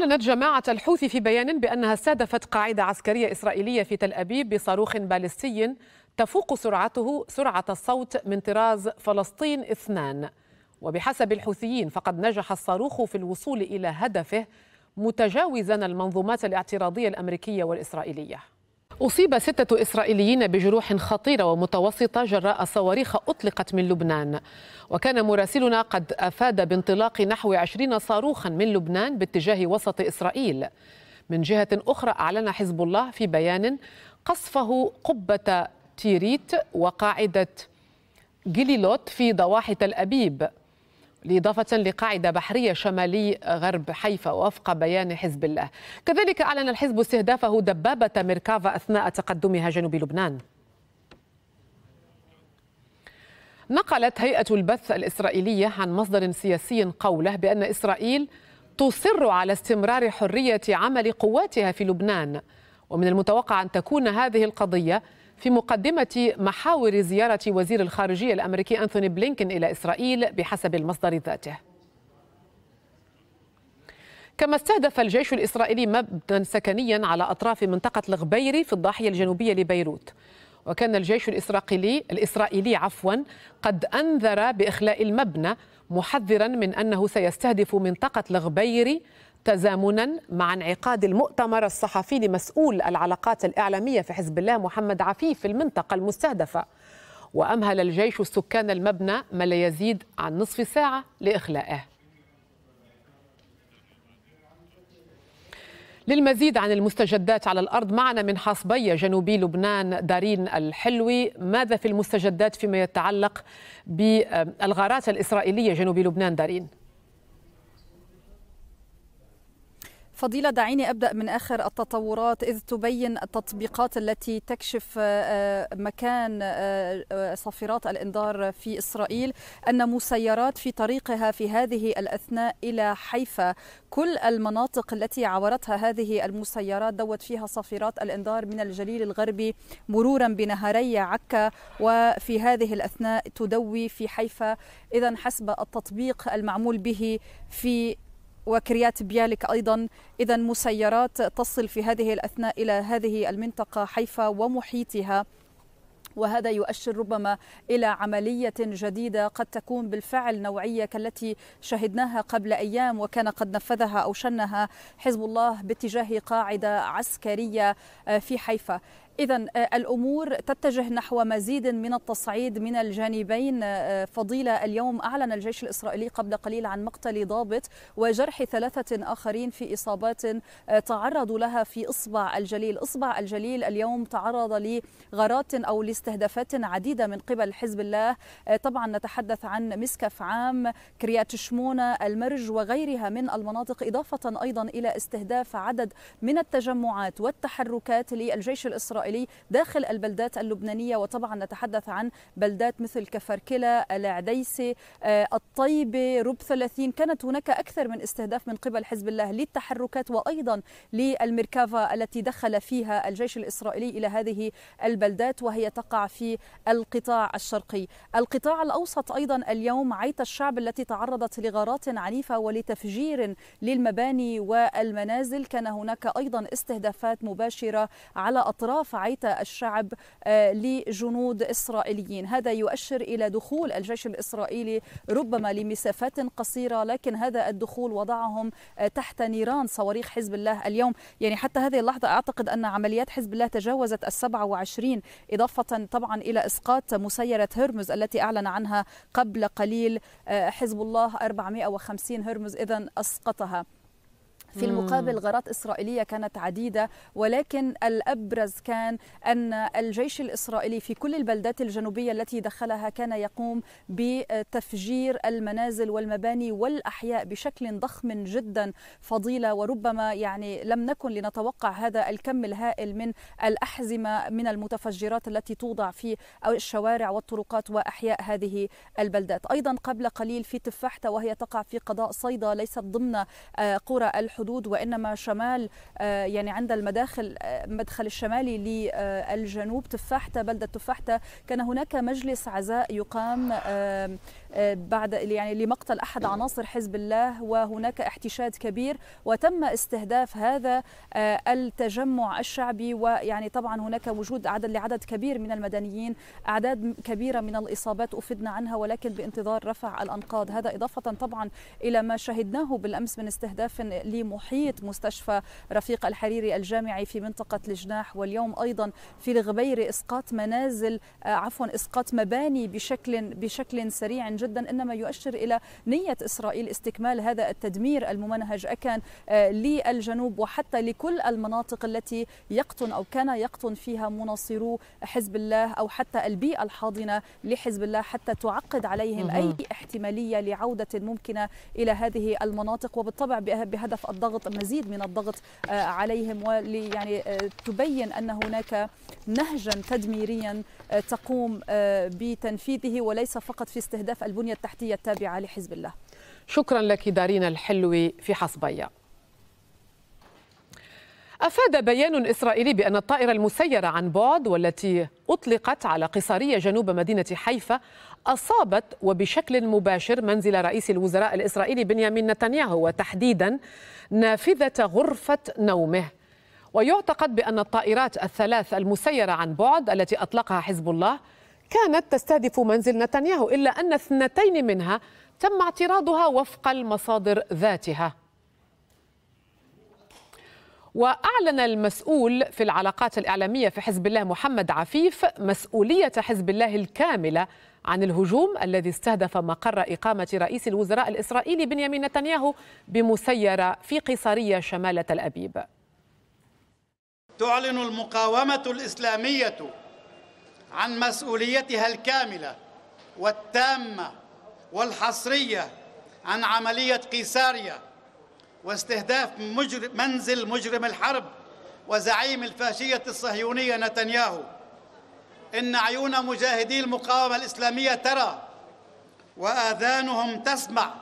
أعلنت جماعة الحوثي في بيان بأنها استهدفت قاعدة عسكرية إسرائيلية في تل أبيب بصاروخ باليستي تفوق سرعته سرعة الصوت من طراز فلسطين اثنان وبحسب الحوثيين فقد نجح الصاروخ في الوصول إلى هدفه متجاوزا المنظومات الاعتراضية الأمريكية والإسرائيلية أصيب ستة إسرائيليين بجروح خطيرة ومتوسطة جراء صواريخ أطلقت من لبنان وكان مراسلنا قد أفاد بانطلاق نحو عشرين صاروخا من لبنان باتجاه وسط إسرائيل من جهة أخرى أعلن حزب الله في بيان قصفه قبة تيريت وقاعدة جليلوت في ضواحي تل أبيب لإضافة لقاعدة بحرية شمالي غرب حيفا وفق بيان حزب الله كذلك أعلن الحزب استهدافه دبابة ميركافا أثناء تقدمها جنوب لبنان نقلت هيئة البث الإسرائيلية عن مصدر سياسي قوله بأن إسرائيل تصر على استمرار حرية عمل قواتها في لبنان ومن المتوقع أن تكون هذه القضية في مقدمة محاور زيارة وزير الخارجية الأمريكي أنثوني بلينكن إلى إسرائيل بحسب المصدر ذاته كما استهدف الجيش الإسرائيلي مبنى سكنيا على أطراف منطقة الغبيري في الضاحية الجنوبية لبيروت وكان الجيش الإسرائيلي الإسرائيلي عفوا قد أنذر بإخلاء المبنى محذرا من أنه سيستهدف منطقة الغبيري تزامنا مع انعقاد المؤتمر الصحفي لمسؤول العلاقات الإعلامية في حزب الله محمد عفيف في المنطقة المستهدفة وأمهل الجيش سكان المبنى ما لا يزيد عن نصف ساعة لإخلائه للمزيد عن المستجدات على الأرض معنا من حصبية جنوبي لبنان دارين الحلوي ماذا في المستجدات فيما يتعلق بالغارات الإسرائيلية جنوبي لبنان دارين؟ فضيلة دعيني أبدأ من آخر التطورات إذ تبين التطبيقات التي تكشف آه، آه، مكان آه، صافرات الإنذار في إسرائيل أن مسيرات في طريقها في هذه الأثناء إلى حيفا كل المناطق التي عورتها هذه المسيرات دوت فيها صافرات الإنذار من الجليل الغربي مرورا بنهري عكا وفي هذه الأثناء تدوي في حيفا إذا حسب التطبيق المعمول به في وكريات بيالك أيضا إذا مسيرات تصل في هذه الأثناء إلى هذه المنطقة حيفا ومحيطها وهذا يؤشر ربما الى عمليه جديده قد تكون بالفعل نوعيه كالتي شهدناها قبل ايام وكان قد نفذها او شنها حزب الله باتجاه قاعده عسكريه في حيفا إذا آه، الأمور تتجه نحو مزيد من التصعيد من الجانبين آه، فضيلة اليوم أعلن الجيش الإسرائيلي قبل قليل عن مقتل ضابط وجرح ثلاثة آخرين في إصابات آه، تعرضوا لها في إصبع الجليل إصبع الجليل اليوم تعرض لغارات أو لاستهدافات عديدة من قبل حزب الله طبعا نتحدث عن مسكف عام كريات شمونة المرج وغيرها من المناطق إضافة أيضا إلى استهداف عدد من التجمعات والتحركات للجيش الإسرائيلي الإسرائيلي داخل البلدات اللبنانية وطبعا نتحدث عن بلدات مثل كفركلة العديسة آه، الطيبة رب 30 كانت هناك أكثر من استهداف من قبل حزب الله للتحركات وأيضا للمركافة التي دخل فيها الجيش الإسرائيلي إلى هذه البلدات وهي تقع في القطاع الشرقي القطاع الأوسط أيضا اليوم عيت الشعب التي تعرضت لغارات عنيفة ولتفجير للمباني والمنازل كان هناك أيضا استهدافات مباشرة على أطراف دفعيت الشعب آه، لجنود إسرائيليين هذا يؤشر إلى دخول الجيش الإسرائيلي ربما لمسافات قصيرة لكن هذا الدخول وضعهم آه، تحت نيران صواريخ حزب الله اليوم يعني حتى هذه اللحظة أعتقد أن عمليات حزب الله تجاوزت السبعة وعشرين إضافة طبعا إلى إسقاط مسيرة هرمز التي أعلن عنها قبل قليل آه، حزب الله 450 هرمز إذا أسقطها في المقابل غارات إسرائيلية كانت عديدة ولكن الأبرز كان أن الجيش الإسرائيلي في كل البلدات الجنوبية التي دخلها كان يقوم بتفجير المنازل والمباني والأحياء بشكل ضخم جدا فضيلة وربما يعني لم نكن لنتوقع هذا الكم الهائل من الأحزمة من المتفجرات التي توضع في الشوارع والطرقات وأحياء هذه البلدات أيضا قبل قليل في تفاحتة وهي تقع في قضاء صيدا ليست ضمن آه، قرى الحدود الحدود وانما شمال آه، يعني عند المداخل آه، المدخل الشمالي للجنوب تفاحته بلده تفاحته كان هناك مجلس عزاء يقام آه، آه، بعد يعني لمقتل احد عناصر حزب الله وهناك احتشاد كبير وتم استهداف هذا آه، التجمع الشعبي ويعني طبعا هناك وجود عدد لعدد كبير من المدنيين اعداد كبيره من الاصابات افدنا عنها ولكن بانتظار رفع الانقاض هذا اضافه طبعا الى ما شهدناه بالامس من استهداف لمحيط مستشفى رفيق الحريري الجامعي في منطقه الجناح واليوم ايضا في الغبير اسقاط منازل آه، عفوا اسقاط مباني بشكل بشكل سريع جدا جدا انما يؤشر الى نيه اسرائيل استكمال هذا التدمير الممنهج اكان آه، للجنوب وحتى لكل المناطق التي يقطن او كان يقطن فيها مناصرو حزب الله او حتى البيئه الحاضنه لحزب الله حتى تعقد عليهم اي احتماليه لعوده ممكنه الى هذه المناطق وبالطبع بهدف الضغط مزيد من الضغط آه، عليهم وليعني يعني آه، تبين ان هناك نهجا تدميريا تقوم بتنفيذه وليس فقط في استهداف البنية التحتية التابعة لحزب الله شكرا لك دارينا الحلوي في حصبية أفاد بيان إسرائيلي بأن الطائرة المسيرة عن بعد والتي أطلقت على قصرية جنوب مدينة حيفا أصابت وبشكل مباشر منزل رئيس الوزراء الإسرائيلي بنيامين نتنياهو وتحديدا نافذة غرفة نومه ويعتقد بأن الطائرات الثلاث المسيرة عن بعد التي أطلقها حزب الله كانت تستهدف منزل نتنياهو إلا أن اثنتين منها تم اعتراضها وفق المصادر ذاتها وأعلن المسؤول في العلاقات الإعلامية في حزب الله محمد عفيف مسؤولية حزب الله الكاملة عن الهجوم الذي استهدف مقر إقامة رئيس الوزراء الإسرائيلي بنيامين نتنياهو بمسيرة في قيصرية شمال تل أبيب تعلن المقاومة الإسلامية عن مسؤوليتها الكاملة والتامة والحصرية عن عملية قيساريا واستهداف مجرم منزل مجرم الحرب وزعيم الفاشية الصهيونية نتنياهو إن عيون مجاهدي المقاومة الإسلامية ترى وآذانهم تسمع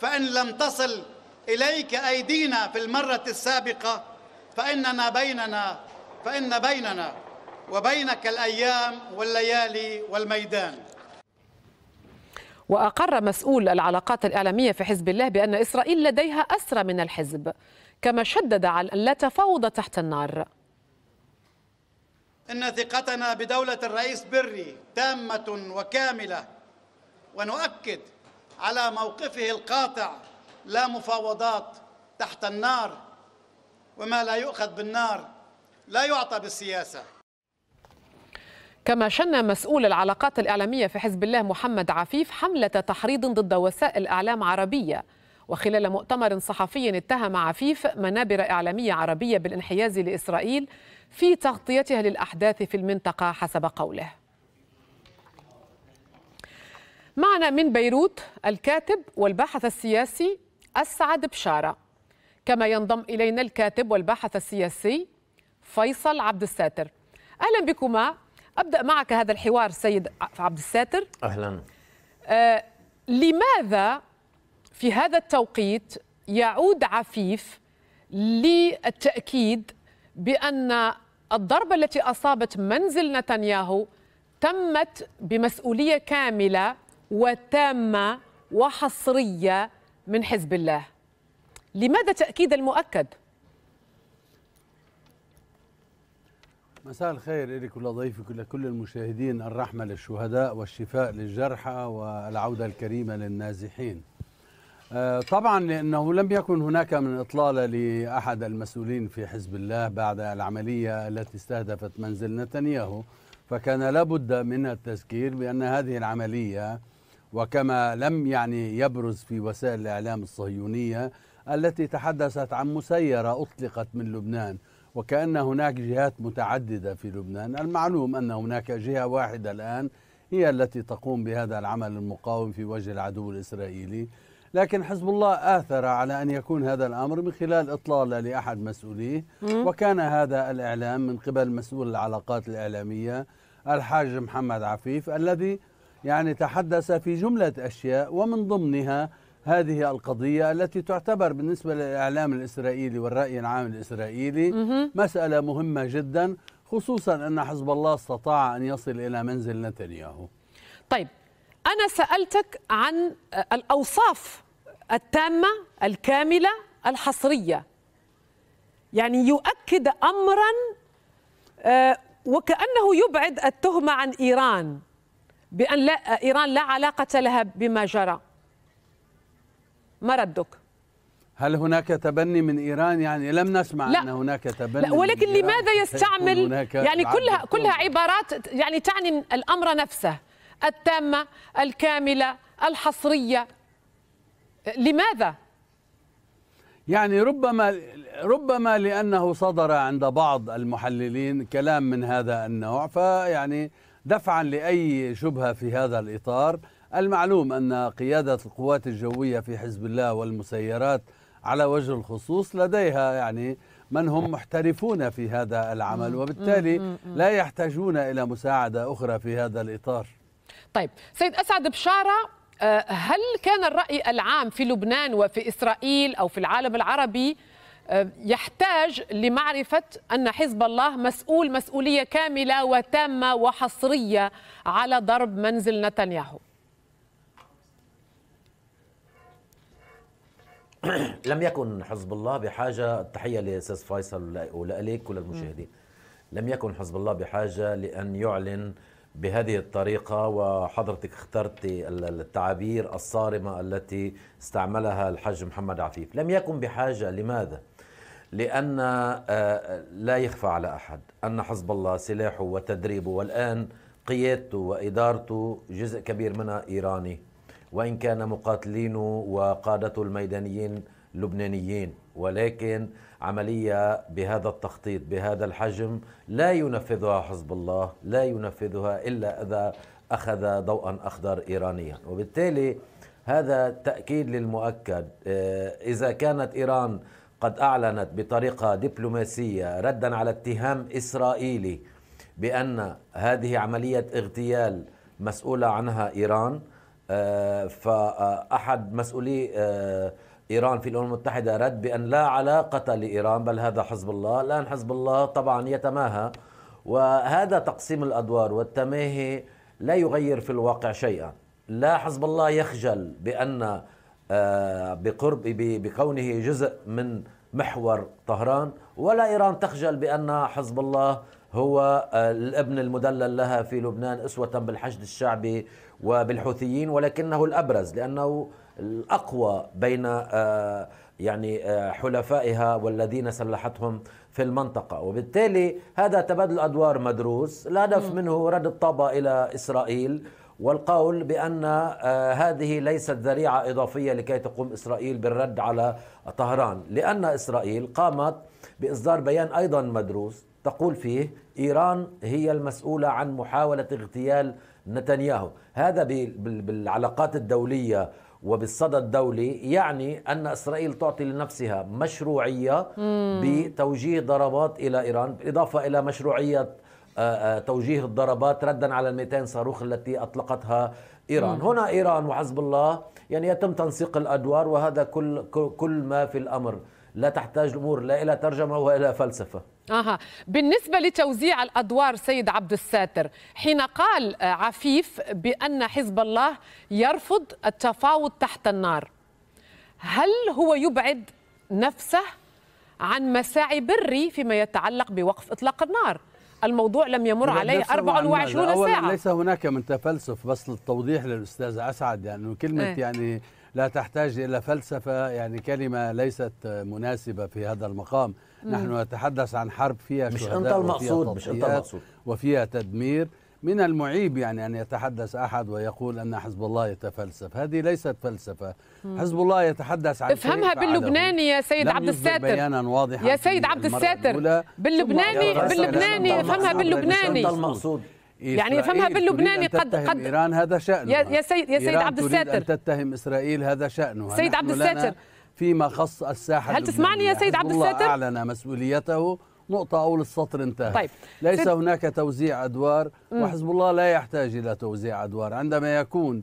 فإن لم تصل إليك أيدينا في المرة السابقة فإننا بيننا فإن بيننا وبينك الأيام والليالي والميدان وأقر مسؤول العلاقات الإعلامية في حزب الله بأن إسرائيل لديها أسرى من الحزب كما شدد على لا تفاوض تحت النار إن ثقتنا بدولة الرئيس بري تامة وكاملة ونؤكد على موقفه القاطع لا مفاوضات تحت النار وما لا يؤخذ بالنار لا يعطى بالسياسه كما شن مسؤول العلاقات الإعلامية في حزب الله محمد عفيف حملة تحريض ضد وسائل إعلام عربية وخلال مؤتمر صحفي اتهم عفيف منابر إعلامية عربية بالانحياز لإسرائيل في تغطيتها للأحداث في المنطقة حسب قوله معنا من بيروت الكاتب والباحث السياسي أسعد بشارة كما ينضم إلينا الكاتب والباحث السياسي فيصل عبد الساتر أهلا بكما أبدأ معك هذا الحوار سيد عبد الساتر أهلا آه لماذا في هذا التوقيت يعود عفيف للتأكيد بأن الضربة التي أصابت منزل نتنياهو تمت بمسؤولية كاملة وتامة وحصرية من حزب الله لماذا تأكيد المؤكد؟ مساء الخير لك ولضيفك ولكل المشاهدين الرحمة للشهداء والشفاء للجرحى والعودة الكريمة للنازحين آه، طبعا لأنه لم يكن هناك من إطلالة لأحد المسؤولين في حزب الله بعد العملية التي استهدفت منزل نتنياهو فكان لابد من التذكير بأن هذه العملية وكما لم يعني يبرز في وسائل الإعلام الصهيونية التي تحدثت عن مسيرة أطلقت من لبنان وكأن هناك جهات متعددة في لبنان المعلوم أن هناك جهة واحدة الآن هي التي تقوم بهذا العمل المقاوم في وجه العدو الإسرائيلي لكن حزب الله آثر على أن يكون هذا الأمر من خلال إطلالة لأحد مسؤوليه وكان هذا الإعلام من قبل مسؤول العلاقات الإعلامية الحاج محمد عفيف الذي يعني تحدث في جملة أشياء ومن ضمنها هذه القضية التي تعتبر بالنسبة للإعلام الإسرائيلي والرأي العام الإسرائيلي مسألة مهمة جدا خصوصا أن حزب الله استطاع أن يصل إلى منزل نتنياهو طيب أنا سألتك عن الأوصاف التامة الكاملة الحصرية يعني يؤكد أمرا آه، وكأنه يبعد التهمة عن إيران بأن لا إيران لا علاقة لها بما جرى ما ردك؟ هل هناك تبني من ايران يعني لم نسمع لا. ان هناك تبني لا ولكن لماذا يستعمل يعني كلها كلها عبارات يعني تعني الامر نفسه التامه الكامله الحصريه لماذا يعني ربما ربما لانه صدر عند بعض المحللين كلام من هذا النوع فيعني دفعا لاي شبهه في هذا الاطار المعلوم أن قيادة القوات الجوية في حزب الله والمسيرات على وجه الخصوص لديها يعني من هم محترفون في هذا العمل وبالتالي لا يحتاجون إلى مساعدة أخرى في هذا الإطار طيب سيد أسعد بشارة آه، هل كان الرأي العام في لبنان وفي إسرائيل أو في العالم العربي آه، يحتاج لمعرفة أن حزب الله مسؤول مسؤولية كاملة وتامة وحصرية على ضرب منزل نتنياهو لم يكن حزب الله بحاجه تحيه لاستاذ فيصل كل وللمشاهدين لم يكن حزب الله بحاجه لان يعلن بهذه الطريقة وحضرتك اخترت التعابير الصارمة التي استعملها الحاج محمد عفيف لم يكن بحاجة لماذا؟ لأن آه، لا يخفى على أحد أن حزب الله سلاحه وتدريبه والآن قيادته وإدارته جزء كبير منها إيراني وإن كان مقاتلينه وقادته الميدانيين لبنانيين ولكن عملية بهذا التخطيط بهذا الحجم لا ينفذها حزب الله لا ينفذها إلا إذا أخذ ضوءا أخضر إيرانيا وبالتالي هذا تأكيد للمؤكد آه، إذا كانت إيران قد أعلنت بطريقة دبلوماسية ردا على اتهام إسرائيلي بأن هذه عملية اغتيال مسؤولة عنها إيران آه، فأحد مسؤولي آه، إيران في الأمم المتحدة رد بأن لا علاقة لإيران بل هذا حزب الله الآن حزب الله طبعا يتماهى وهذا تقسيم الأدوار والتماهي لا يغير في الواقع شيئا لا حزب الله يخجل بأن آه، بقرب بكونه جزء من محور طهران ولا إيران تخجل بأن حزب الله هو آه، الابن المدلل لها في لبنان اسوة بالحشد الشعبي وبالحوثيين ولكنه الابرز لانه الاقوى بين آه، يعني آه، حلفائها والذين سلحتهم في المنطقة وبالتالي هذا تبادل أدوار مدروس الهدف منه رد الطابة إلى إسرائيل والقول بأن هذه ليست ذريعة إضافية لكي تقوم إسرائيل بالرد على طهران لأن إسرائيل قامت بإصدار بيان أيضا مدروس تقول فيه إيران هي المسؤولة عن محاولة اغتيال نتنياهو هذا بالعلاقات الدولية وبالصدى الدولي يعني أن إسرائيل تعطي لنفسها مشروعية بتوجيه ضربات إلى إيران بالإضافة إلى مشروعية آه، آه، توجيه الضربات ردا على ال 200 صاروخ التي أطلقتها إيران هنا إيران وحزب الله يعني يتم تنسيق الأدوار وهذا كل, كل ما في الأمر لا تحتاج الأمور لا إلى ترجمة ولا إلى فلسفة اها بالنسبه لتوزيع الادوار سيد عبد الساتر حين قال آه، عفيف بان حزب الله يرفض التفاوض تحت النار هل هو يبعد نفسه عن مساعي بري فيما يتعلق بوقف اطلاق النار الموضوع لم يمر عليه 24 ساعه ليس هناك من تفلسف بس للتوضيح للاستاذ اسعد يعني كلمه أه. يعني لا تحتاج الى فلسفه يعني كلمه ليست مناسبه في هذا المقام نحن نتحدث عن حرب فيها مش انت المقصود مش انت المقصود وفيها تدمير من المعيب يعني ان يتحدث احد ويقول ان حزب الله يتفلسف، هذه ليست فلسفه، حزب الله يتحدث عن افهمها باللبناني يا سيد عبد الساتر بيانا واضحا يا سيد عبد الساتر باللبناني باللبناني افهمها باللبناني المقصود يعني افهمها باللبناني قد قد ايران هذا شانه يا سيد يا سيد عبد الساتر تتهم اسرائيل هذا شانه سيد عبد الساتر فيما خص الساحه هل تسمعني يا سيد عبد الساتر؟ اعلن مسؤوليته نقطة أول السطر انتهى طيب. ليس سيد... هناك توزيع أدوار وحزب الله لا يحتاج إلى توزيع أدوار عندما يكون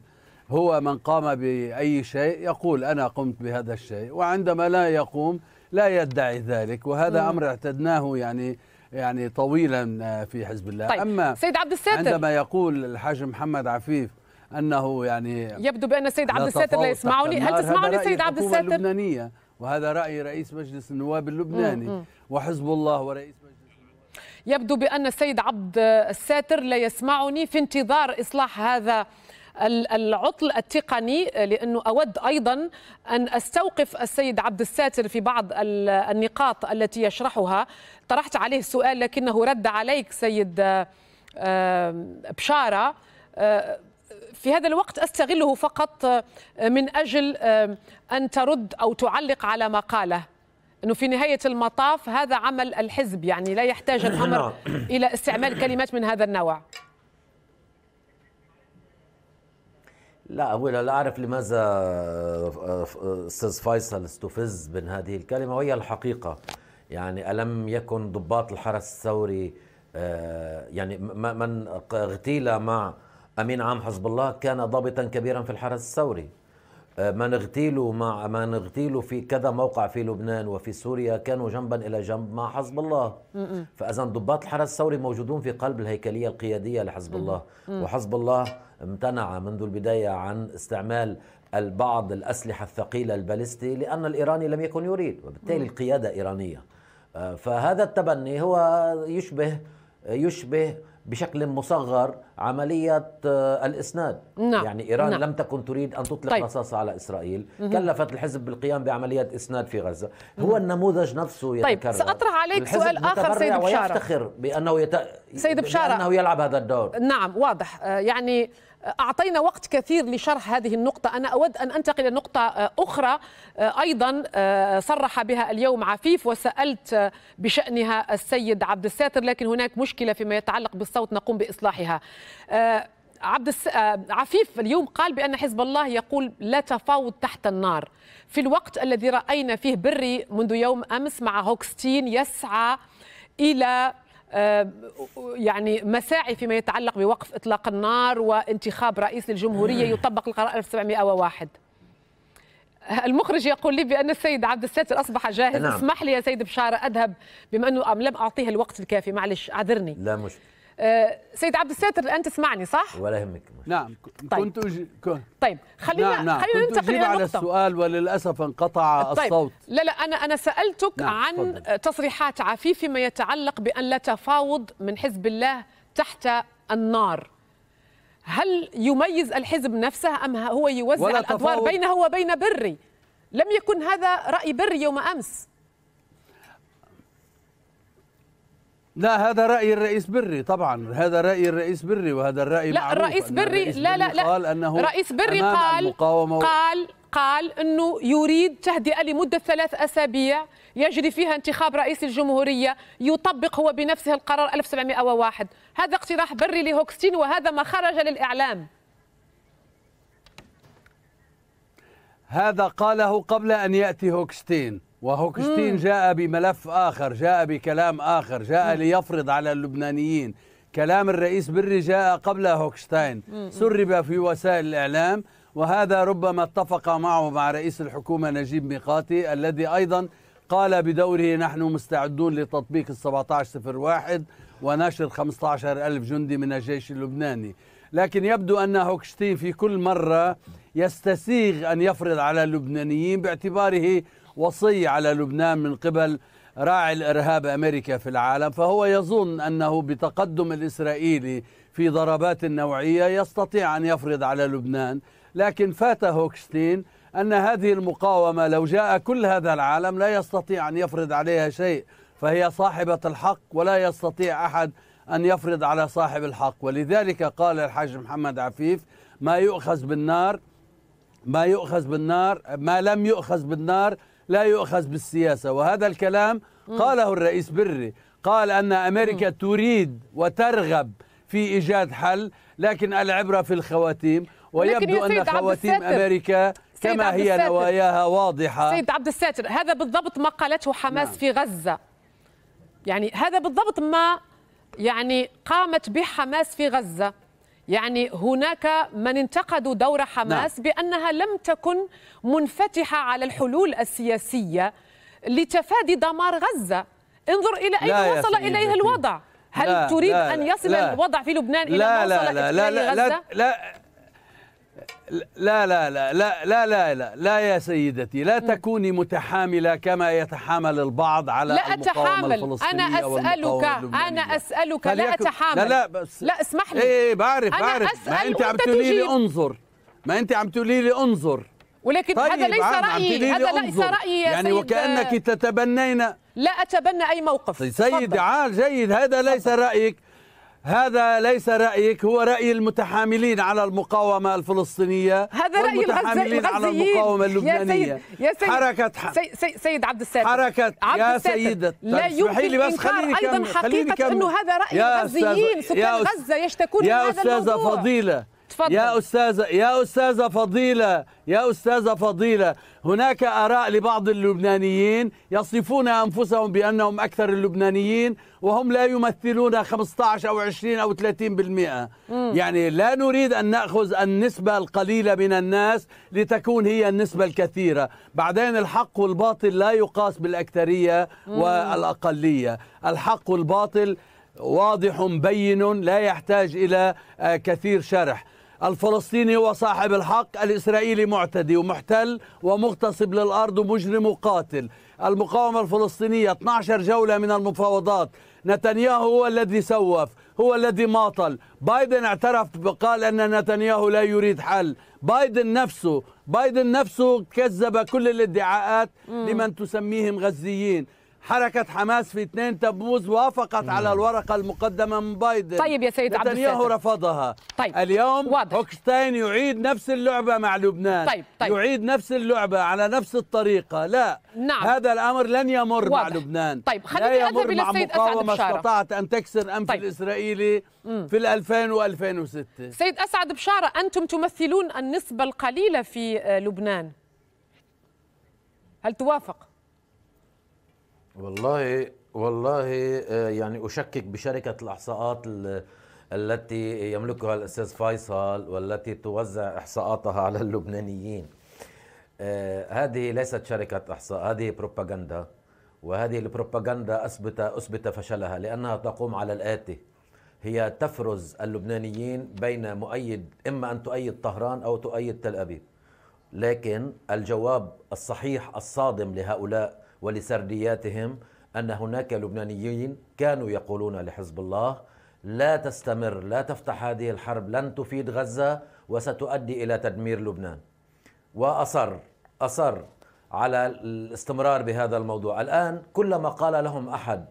هو من قام بأي شيء يقول أنا قمت بهذا الشيء وعندما لا يقوم لا يدعي ذلك وهذا مم. أمر اعتدناه يعني يعني طويلا آه، في حزب الله طيب. أما سيد عبد الساتر عندما يقول الحاج محمد عفيف انه يعني يبدو بان السيد عبد الساتر لا يسمعني هل تسمعني السيد عبد الساتر اللبنانيه وهذا راي رئيس مجلس النواب اللبناني وحزب الله ورئيس يبدو بأن السيد عبد الساتر لا يسمعني في انتظار إصلاح هذا العطل التقني لأنه أود أيضا أن أستوقف السيد عبد الساتر في بعض النقاط التي يشرحها طرحت عليه سؤال لكنه رد عليك سيد آه، آه، بشارة آه، في هذا الوقت استغله فقط آه، من اجل آه، ان ترد او تعلق على ما قاله انه في نهايه المطاف هذا عمل الحزب يعني لا يحتاج الامر نعم. الى استعمال كلمات من هذا النوع لا هو لا اعرف لماذا آه، استاذ فيصل استفز من هذه الكلمه وهي الحقيقه يعني الم يكن ضباط الحرس الثوري يعني من اغتيل مع امين عام حزب الله كان ضابطا كبيرا في الحرس الثوري آه، نغتيله مع نغتيله في كذا موقع في لبنان وفي سوريا كانوا جنبا الى جنب مع حزب الله فاذا ضباط الحرس الثوري موجودون في قلب الهيكليه القياديه لحزب الله وحزب الله امتنع منذ البدايه عن استعمال البعض الاسلحه الثقيله البالستي لان الايراني لم يكن يريد وبالتالي القياده ايرانيه آه، فهذا التبني هو يشبه يشبه بشكل مصغر عملية آه، الإسناد نعم. يعني إيران نعم. لم تكن تريد أن تطلق طيب. رصاصة على إسرائيل مم. كلفت الحزب بالقيام بعملية إسناد في غزة مم. هو النموذج نفسه طيب، يتكرر طيب سأطرح عليك سؤال آخر سيد بشارة ويفتخر بأنه, يت... سيد بشارة. بأنه يلعب هذا الدور نعم واضح آه، يعني أعطينا وقت كثير لشرح هذه النقطة أنا أود أن أنتقل لنقطة أخرى آه، أيضا آه، صرح بها اليوم عفيف وسألت آه، بشأنها السيد عبد الساتر لكن هناك مشكلة فيما يتعلق بالصوت نقوم بإصلاحها عبد الس... عفيف اليوم قال بأن حزب الله يقول لا تفاوض تحت النار في الوقت الذي رأينا فيه بري منذ يوم أمس مع هوكستين يسعى إلى آه، يعني مساعي فيما يتعلق بوقف اطلاق النار وانتخاب رئيس الجمهوريه يطبق القرار 1701 المخرج يقول لي بان السيد عبد الستر اصبح جاهز نعم. اسمح لي يا سيد بشاره اذهب بما انه لم اعطيه الوقت الكافي معلش اعذرني لا مشكله آه، سيد عبد الساتر انت تسمعني صح؟ ولا يهمك نعم كنت طيب. أجي... كنت طيب خلينا نعم نعم. خلينا ننتقل الى على السؤال وللاسف انقطع طيب. الصوت لا لا انا انا سالتك نعم. عن فضل. تصريحات عفيف فيما يتعلق بان لا تفاوض من حزب الله تحت النار هل يميز الحزب نفسه ام هو يوزع الادوار بينه وبين بري؟ لم يكن هذا راي بري يوم امس لا هذا رأي الرئيس بري طبعا هذا رأي الرئيس بري وهذا الرأي لا معروف الرئيس بري لا لا لا قال أنه رئيس بري قال قال قال أنه يريد تهدئة لمدة ثلاث أسابيع يجري فيها انتخاب رئيس الجمهورية يطبق هو بنفسه القرار 1701 هذا اقتراح بري لهوكستين وهذا ما خرج للإعلام هذا قاله قبل أن يأتي هوكستين وهوكشتين جاء بملف آخر جاء بكلام آخر جاء ليفرض على اللبنانيين كلام الرئيس بري جاء قبل هوكشتاين سرب في وسائل الإعلام وهذا ربما اتفق معه مع رئيس الحكومة نجيب ميقاتي الذي أيضا قال بدوره نحن مستعدون لتطبيق ال 1701 ونشر 15 ألف جندي من الجيش اللبناني لكن يبدو أن هوكشتين في كل مرة يستسيغ أن يفرض على اللبنانيين باعتباره وصي على لبنان من قبل راعي الارهاب امريكا في العالم فهو يظن انه بتقدم الاسرائيلي في ضربات نوعيه يستطيع ان يفرض على لبنان لكن فات هوكشتين ان هذه المقاومه لو جاء كل هذا العالم لا يستطيع ان يفرض عليها شيء فهي صاحبه الحق ولا يستطيع احد ان يفرض على صاحب الحق ولذلك قال الحاج محمد عفيف ما يؤخذ بالنار ما يؤخذ بالنار ما لم يؤخذ بالنار لا يؤخذ بالسياسة وهذا الكلام قاله الرئيس بري قال أن أمريكا تريد وترغب في إيجاد حل لكن العبرة في الخواتيم ويبدو أن خواتيم أمريكا كما هي نواياها واضحة سيد عبد الساتر هذا بالضبط ما قالته حماس نعم. في غزة يعني هذا بالضبط ما يعني قامت به حماس في غزة يعني هناك من انتقدوا دور حماس نعم. بأنها لم تكن منفتحة على الحلول السياسية لتفادي دمار غزة انظر إلى أين وصل إليه الوضع هل لا تريد لا أن يصل لا الوضع في لبنان إلى ما وصل لا لا لا لا, لا, لا, لا, لا لا لا لا لا لا لا لا, لا يا سيدتي لا تكوني متحاملة كما يتحامل البعض على لا أتحامل الفلسطينية أنا أسألك أنا أسألك لا أتحامل لا لا بس لا اسمح لي إيه, إيه، بعرف بعرف ما أنت عم تقولي لي انظر ما أنت عم تقولي لي انظر ولكن طيب هذا ليس رأيي هذا ليس رأيي يا يعني سيد وكأنك تتبنين لا أتبنى أي موقف طيب، سيدي عال جيد هذا ليس رأيك هذا ليس رأيك هو رأي المتحاملين على المقاومة الفلسطينية هذا رأي المتحاملين على المقاومة اللبنانية يا سيد, يا سيد حركة سيد, سيد, سيد عبد الساتر حركة عبد يا سيدة طيب، لا يمكن بس خليني أيضا حقيقة أنه هذا رأي الغزيين سكان غزة يشتكون من هذا الموضوع يا أستاذة فضيلة تفضل. يا أستاذة يا أستاذة فضيلة يا أستاذة فضيلة هناك آراء لبعض اللبنانيين يصفون أنفسهم بأنهم أكثر اللبنانيين وهم لا يمثلون 15 أو 20 أو 30 بالمئة يعني لا نريد أن نأخذ النسبة القليلة من الناس لتكون هي النسبة الكثيرة بعدين الحق والباطل لا يقاس بالأكثرية والأقلية الحق والباطل واضح بين لا يحتاج إلى آه، كثير شرح الفلسطيني هو صاحب الحق الإسرائيلي معتدي ومحتل ومغتصب للأرض ومجرم وقاتل المقاومة الفلسطينية 12 جولة من المفاوضات نتنياهو هو الذي سوف هو الذي ماطل بايدن اعترف قال أن نتنياهو لا يريد حل بايدن نفسه بايدن نفسه كذب كل الادعاءات لمن تسميهم غزيين حركة حماس في 2 تموز وافقت مم. على نعم. الورقة المقدمة من بايدن طيب يا سيد عبد نتنياهو رفضها طيب اليوم واضح. هوكشتاين يعيد نفس اللعبة مع لبنان طيب. طيب. يعيد نفس اللعبة على نفس الطريقة لا نعم. هذا الأمر لن يمر واضح. مع لبنان طيب خليني أذهب إلى السيد أسعد بشارة استطاعت أن تكسر أنف طيب. الإسرائيلي مم. في 2000 و2006 سيد أسعد بشارة أنتم تمثلون النسبة القليلة في آه، لبنان هل توافق؟ والله والله آه، يعني اشكك بشركه الاحصاءات التي يملكها الاستاذ فيصل والتي توزع احصاءاتها على اللبنانيين آه، هذه ليست شركه احصاء هذه بروباغندا وهذه البروباغندا اثبت اثبت فشلها لانها تقوم على الاتي هي تفرز اللبنانيين بين مؤيد اما ان تؤيد طهران او تؤيد تل ابيب لكن الجواب الصحيح الصادم لهؤلاء ولسردياتهم أن هناك لبنانيين كانوا يقولون لحزب الله لا تستمر لا تفتح هذه الحرب لن تفيد غزة وستؤدي إلى تدمير لبنان وأصر أصر على الاستمرار بهذا الموضوع الآن كلما قال لهم أحد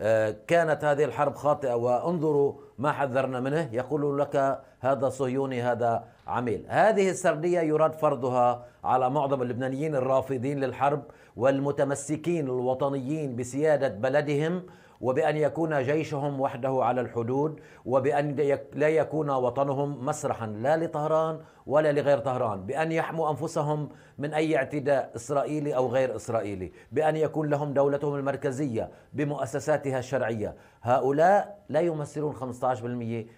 آه، كانت هذه الحرب خاطئة وانظروا ما حذرنا منه يقول لك هذا صهيوني هذا عميل هذه السردية يراد فرضها على معظم اللبنانيين الرافضين للحرب والمتمسكين الوطنيين بسيادة بلدهم وبأن يكون جيشهم وحده على الحدود وبأن لا يكون وطنهم مسرحا لا لطهران ولا لغير طهران بأن يحموا أنفسهم من أي اعتداء إسرائيلي أو غير إسرائيلي بأن يكون لهم دولتهم المركزية بمؤسساتها الشرعية هؤلاء لا يمثلون 15%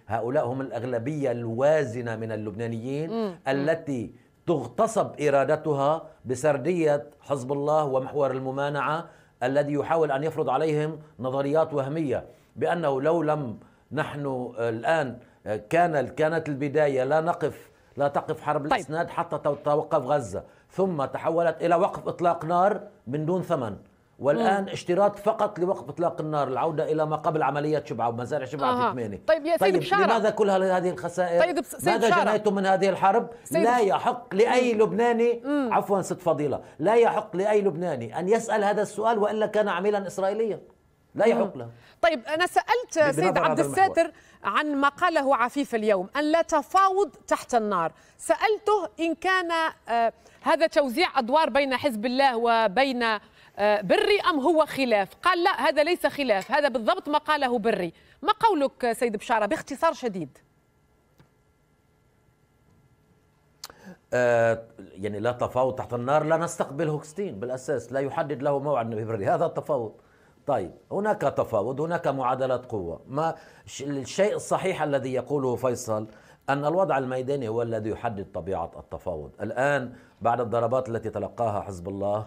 هؤلاء هم الأغلبية الوازنة من اللبنانيين التي تغتصب إرادتها بسردية حزب الله ومحور الممانعة الذي يحاول أن يفرض عليهم نظريات وهمية بأنه لو لم نحن الآن كان كانت البداية لا نقف لا تقف حرب طيب. الاسناد حتى توقف غزه ثم تحولت الى وقف اطلاق نار من دون ثمن والان مم. اشتراط فقط لوقف اطلاق النار العوده الى ما قبل عمليه شبعه ومزارع شبعه آه. في 8 طيب يا سيد طيب بشارة. لماذا كل هذه الخسائر طيب سيد ماذا جنيتم من هذه الحرب سيد لا يحق لاي مم. لبناني مم. عفوا ست فضيله لا يحق لاي لبناني ان يسال هذا السؤال والا كان عميلا اسرائيليا لا يحق له طيب انا سالت سيد عبد الساتر عن ما قاله عفيف اليوم ان لا تفاوض تحت النار سالته ان كان آه، هذا توزيع ادوار بين حزب الله وبين آه، بري أم هو خلاف قال لا هذا ليس خلاف هذا بالضبط ما قاله بري ما قولك آه، سيد بشارة باختصار شديد آه، يعني لا تفاوض تحت النار لا نستقبل هوكستين بالأساس لا يحدد له موعد بري هذا التفاوض طيب هناك تفاوض هناك معادلات قوة ما الشيء الصحيح الذي يقوله فيصل أن الوضع الميداني هو الذي يحدد طبيعة التفاوض الآن بعد الضربات التي تلقاها حزب الله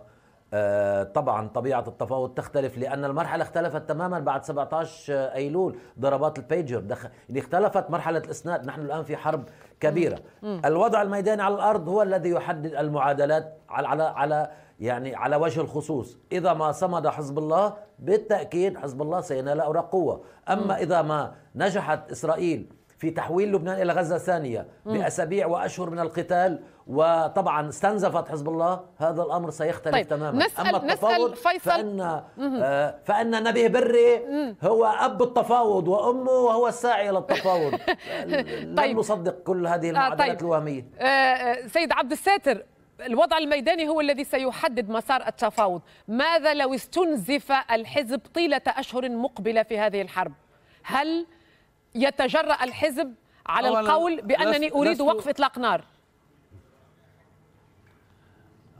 آه، طبعا طبيعة التفاوض تختلف لأن المرحلة اختلفت تماما بعد 17 أيلول ضربات البيجر يعني اختلفت مرحلة الإسناد نحن الآن في حرب كبيرة الوضع الميداني على الأرض هو الذي يحدد المعادلات على على, على يعني على وجه الخصوص إذا ما صمد حزب الله بالتأكيد حزب الله سينال أوراق قوة أما إذا ما نجحت إسرائيل في تحويل لبنان إلى غزة ثانية بأسابيع وأشهر من القتال وطبعا استنزفت حزب الله هذا الأمر سيختلف طيب. تماما نسأل أما التفاوض نسأل فيصل فإن, آه فإن نبيه بري هو أب التفاوض وأمه وهو الساعي إلى التفاوض طيب. لن نصدق كل هذه آه، المعادلات آه طيب. الوهمية آه, آه، سيد عبد الساتر الوضع الميداني هو الذي سيحدد مسار التفاوض ماذا لو استنزف الحزب طيلة أشهر مقبلة في هذه الحرب هل يتجرأ الحزب على القول بأنني أريد وقف إطلاق نار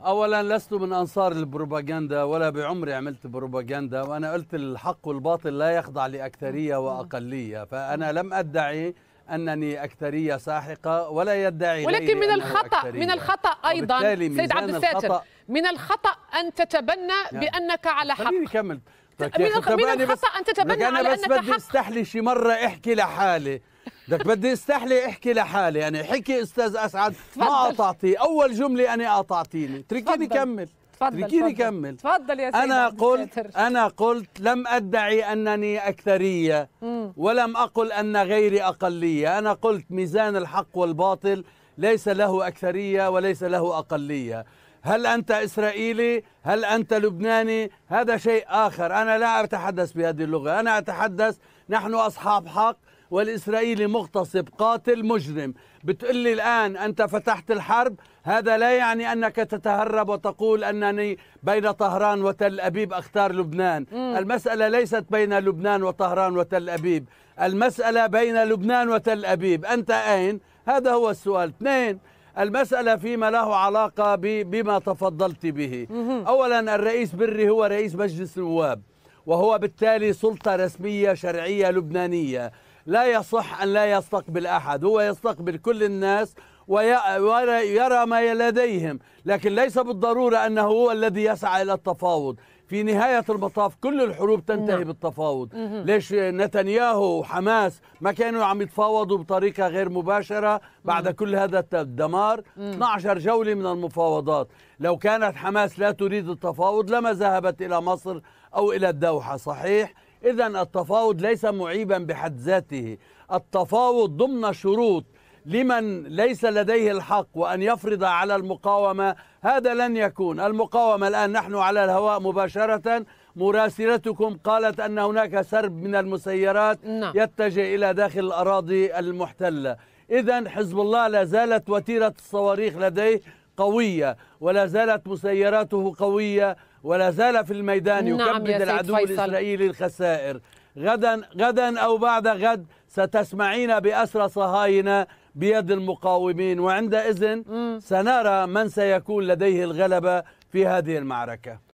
اولا لست من انصار البروباغندا ولا بعمري عملت بروباغندا وانا قلت الحق والباطل لا يخضع لاكثريه واقليه فانا لم ادعي انني اكثريه ساحقه ولا يدعي ولكن من الخطا أكترية. من الخطا ايضا سيد عبد الساتر من الخطا ان تتبنى بأنك نعم. يعني. بانك على حق خليني كمل من, من بس ان تتبنى على انك حق انا بس بدي استحلي شي مره احكي لحالي بدك بدي استحلي احكي لحالي يعني حكي استاذ اسعد ما قطعتي اول جمله انا قاطعتيني تركيني كمل تركيني كمل تفضل يا سيدي انا قلت انا قلت لم ادعي انني اكثريه ولم اقل ان غيري اقليه انا قلت ميزان الحق والباطل ليس له اكثريه وليس له اقليه هل أنت إسرائيلي هل أنت لبناني هذا شيء آخر أنا لا أتحدث بهذه اللغة أنا أتحدث نحن أصحاب حق والإسرائيلي مغتصب قاتل مجرم بتقلي الآن أنت فتحت الحرب هذا لا يعني أنك تتهرب وتقول أنني بين طهران وتل أبيب أختار لبنان مم. المسألة ليست بين لبنان وطهران وتل أبيب المسألة بين لبنان وتل أبيب أنت أين؟ هذا هو السؤال اثنين المسألة فيما له علاقة بما تفضلت به أولا الرئيس بري هو رئيس مجلس النواب وهو بالتالي سلطة رسمية شرعية لبنانية لا يصح أن لا يستقبل أحد هو يستقبل كل الناس ويرى ما لديهم لكن ليس بالضرورة أنه هو الذي يسعى إلى التفاوض في نهاية المطاف كل الحروب تنتهي نعم. بالتفاوض مم. ليش نتنياهو وحماس ما كانوا عم يتفاوضوا بطريقة غير مباشرة بعد مم. كل هذا الدمار مم. 12 جولة من المفاوضات لو كانت حماس لا تريد التفاوض لما ذهبت إلى مصر أو إلى الدوحة صحيح إذا التفاوض ليس معيبا بحد ذاته التفاوض ضمن شروط لمن ليس لديه الحق وأن يفرض على المقاومة هذا لن يكون المقاومة الآن نحن على الهواء مباشرة مراسلتكم قالت أن هناك سرب من المسيرات نعم. يتجه إلى داخل الأراضي المحتلة إذا حزب الله لا زالت وتيرة الصواريخ لديه قوية ولا زالت مسيراته قوية ولا زال في الميدان نعم يكبد العدو فيصل. الإسرائيلي الخسائر غدا غدا أو بعد غد ستسمعين بأسرى صهاينة بيد المقاومين وعندئذ سنرى من سيكون لديه الغلبة في هذه المعركة